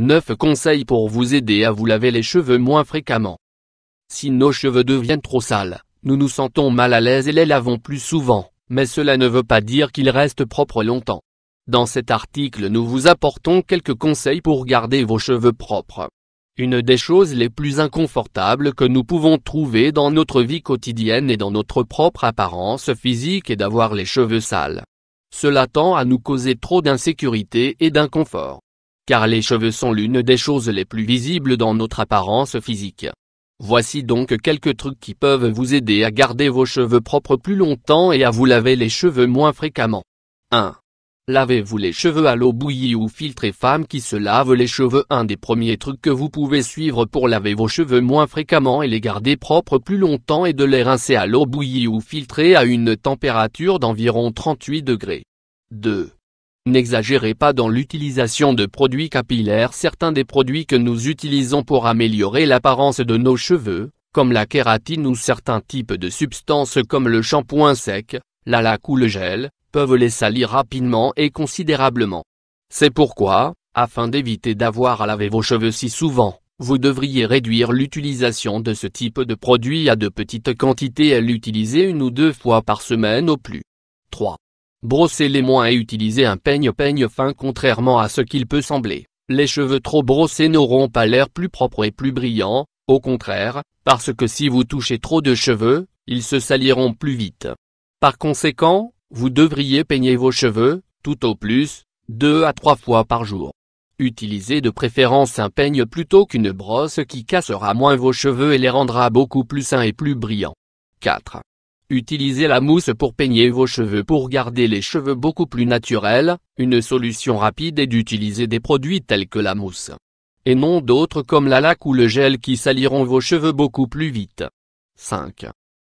9 conseils pour vous aider à vous laver les cheveux moins fréquemment. Si nos cheveux deviennent trop sales, nous nous sentons mal à l'aise et les lavons plus souvent, mais cela ne veut pas dire qu'ils restent propres longtemps. Dans cet article nous vous apportons quelques conseils pour garder vos cheveux propres. Une des choses les plus inconfortables que nous pouvons trouver dans notre vie quotidienne et dans notre propre apparence physique est d'avoir les cheveux sales. Cela tend à nous causer trop d'insécurité et d'inconfort car les cheveux sont l'une des choses les plus visibles dans notre apparence physique. Voici donc quelques trucs qui peuvent vous aider à garder vos cheveux propres plus longtemps et à vous laver les cheveux moins fréquemment. 1. Lavez-vous les cheveux à l'eau bouillie ou filtrée femme qui se lave les cheveux Un des premiers trucs que vous pouvez suivre pour laver vos cheveux moins fréquemment et les garder propres plus longtemps est de les rincer à l'eau bouillie ou filtrée à une température d'environ 38 degrés. 2. N'exagérez pas dans l'utilisation de produits capillaires Certains des produits que nous utilisons pour améliorer l'apparence de nos cheveux, comme la kératine ou certains types de substances comme le shampoing sec, la laque ou le gel, peuvent les salir rapidement et considérablement. C'est pourquoi, afin d'éviter d'avoir à laver vos cheveux si souvent, vous devriez réduire l'utilisation de ce type de produit à de petites quantités et l'utiliser une ou deux fois par semaine au plus. 3. Brossez les moins et utilisez un peigne-peigne fin contrairement à ce qu'il peut sembler. Les cheveux trop brossés n'auront pas l'air plus propre et plus brillants, au contraire, parce que si vous touchez trop de cheveux, ils se saliront plus vite. Par conséquent, vous devriez peigner vos cheveux, tout au plus, deux à trois fois par jour. Utilisez de préférence un peigne plutôt qu'une brosse qui cassera moins vos cheveux et les rendra beaucoup plus sains et plus brillants. 4. Utilisez la mousse pour peigner vos cheveux pour garder les cheveux beaucoup plus naturels, une solution rapide est d'utiliser des produits tels que la mousse. Et non d'autres comme la laque ou le gel qui saliront vos cheveux beaucoup plus vite. 5.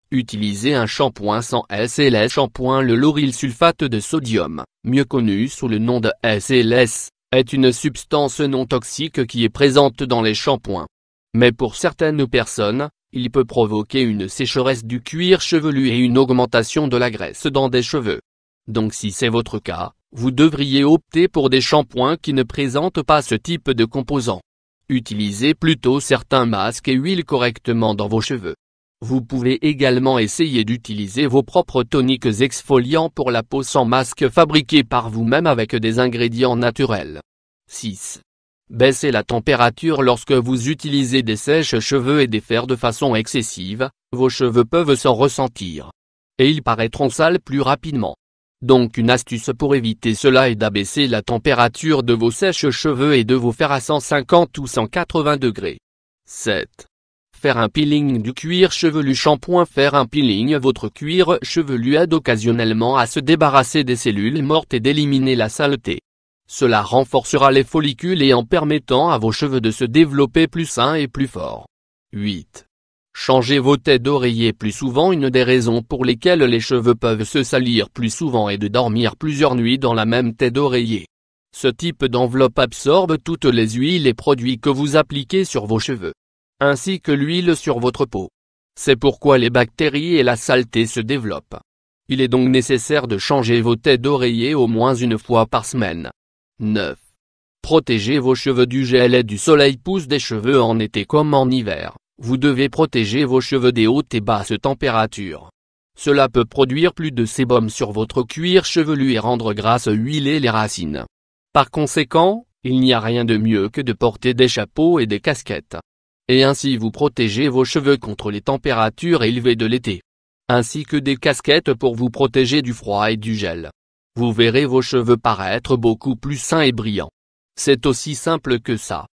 Utilisez un shampoing sans SLS Shampoing le lauryl sulfate de sodium, mieux connu sous le nom de SLS, est une substance non toxique qui est présente dans les shampoings. Mais pour certaines personnes, il peut provoquer une sécheresse du cuir chevelu et une augmentation de la graisse dans des cheveux. Donc si c'est votre cas, vous devriez opter pour des shampoings qui ne présentent pas ce type de composants. Utilisez plutôt certains masques et huiles correctement dans vos cheveux. Vous pouvez également essayer d'utiliser vos propres toniques exfoliants pour la peau sans masque fabriqués par vous-même avec des ingrédients naturels. 6. Baissez la température lorsque vous utilisez des sèches-cheveux et des fers de façon excessive, vos cheveux peuvent s'en ressentir. Et ils paraîtront sales plus rapidement. Donc une astuce pour éviter cela est d'abaisser la température de vos sèches-cheveux et de vos fers à 150 ou 180 degrés. 7. Faire un peeling du cuir chevelu Shampoing Faire un peeling Votre cuir chevelu aide occasionnellement à se débarrasser des cellules mortes et d'éliminer la saleté. Cela renforcera les follicules et en permettant à vos cheveux de se développer plus sains et plus forts. 8. Changez vos têtes d'oreiller plus souvent Une des raisons pour lesquelles les cheveux peuvent se salir plus souvent est de dormir plusieurs nuits dans la même tête d'oreiller. Ce type d'enveloppe absorbe toutes les huiles et produits que vous appliquez sur vos cheveux, ainsi que l'huile sur votre peau. C'est pourquoi les bactéries et la saleté se développent. Il est donc nécessaire de changer vos têtes d'oreiller au moins une fois par semaine. 9. Protégez vos cheveux du gel et du soleil pousse des cheveux en été comme en hiver. Vous devez protéger vos cheveux des hautes et basses températures. Cela peut produire plus de sébum sur votre cuir chevelu et rendre grasse huiler les racines. Par conséquent, il n'y a rien de mieux que de porter des chapeaux et des casquettes. Et ainsi vous protégez vos cheveux contre les températures élevées de l'été. Ainsi que des casquettes pour vous protéger du froid et du gel. Vous verrez vos cheveux paraître beaucoup plus sains et brillants. C'est aussi simple que ça.